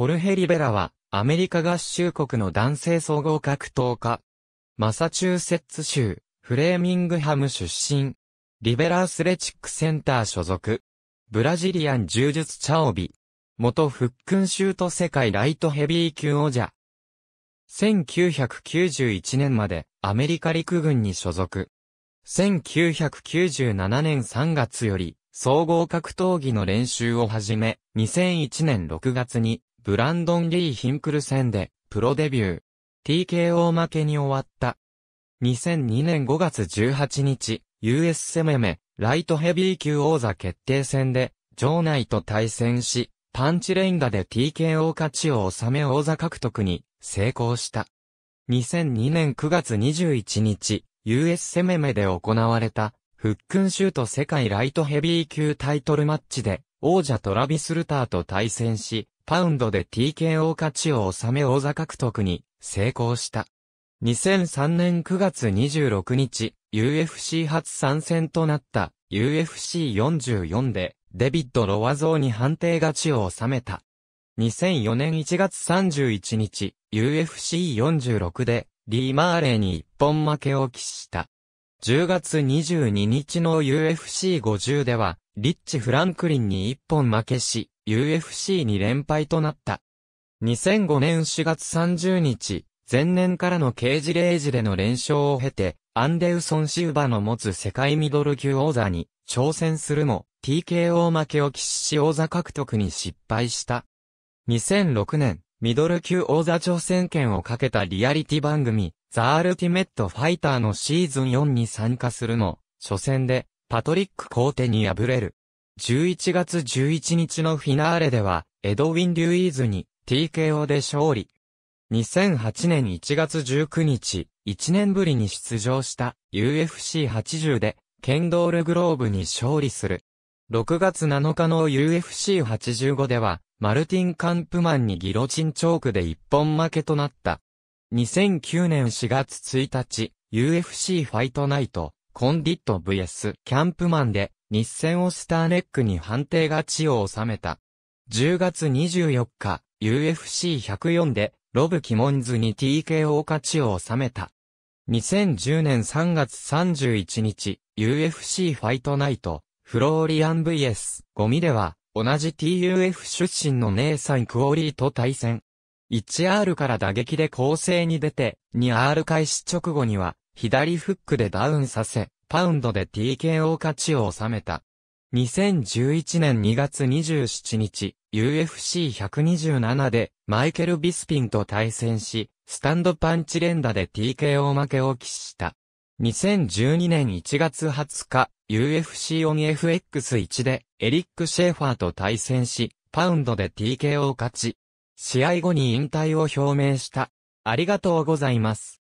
ホルヘ・リベラは、アメリカ合衆国の男性総合格闘家。マサチューセッツ州、フレーミングハム出身。リベラ・アスレチックセンター所属。ブラジリアン柔術チャオビ。元フッシュ州ト世界ライトヘビー級王者。1991年までアメリカ陸軍に所属。1997年3月より総合格闘技の練習を始め、2001年6月にブランドン・リー・ヒンクル戦で、プロデビュー。TKO 負けに終わった。2002年5月18日、US セメメ、ライトヘビー級王座決定戦で、場内と対戦し、パンチレンガで TKO 勝ちを収め王座獲得に成功した。2002年9月21日、US セメメで行われた、フックンシュート世界ライトヘビー級タイトルマッチで、王者トラビス・ルターと対戦し、パウンドで TKO 勝ちを収め王座獲得に成功した。2003年9月26日、UFC 初参戦となった UFC44 でデビッド・ロワゾーに判定勝ちを収めた。2004年1月31日、UFC46 でリー・マーレに一本負けを喫した。10月22日の UFC50 では、リッチ・フランクリンに一本負けし、u f c に連敗となった。2005年4月30日、前年からの刑事レイジでの連勝を経て、アンデウソン・シウバの持つ世界ミドル級王座に挑戦するも、TKO 負けを喫し王座獲得に失敗した。2006年、ミドル級王座挑戦権をかけたリアリティ番組、ザ・アルティメット・ファイターのシーズン4に参加するも、初戦でパトリック皇帝に敗れる。11月11日のフィナーレでは、エドウィン・リュイーズに TKO で勝利。2008年1月19日、1年ぶりに出場した UFC80 で、ケンドール・グローブに勝利する。6月7日の UFC85 では、マルティン・カンプマンにギロチンチョークで一本負けとなった。2009年4月1日、UFC ファイトナイト、コンディット VS キャンプマンで、日戦をスターネックに判定勝ちを収めた。10月24日、UFC104 で、ロブ・キモンズに TKO 勝ちを収めた。2010年3月31日、UFC ファイトナイト、フローリアン VS ゴミでは、同じ TUF 出身のネイサン・クオリーと対戦。1R から打撃で攻勢に出て、2R 開始直後には、左フックでダウンさせ、パウンドで TKO 勝ちを収めた。2011年2月27日、UFC127 でマイケル・ビスピンと対戦し、スタンドパンチ連打で TKO 負けを喫した。2012年1月20日、UFC オン FX1 でエリック・シェーファーと対戦し、パウンドで TKO 勝ち。試合後に引退を表明した。ありがとうございます。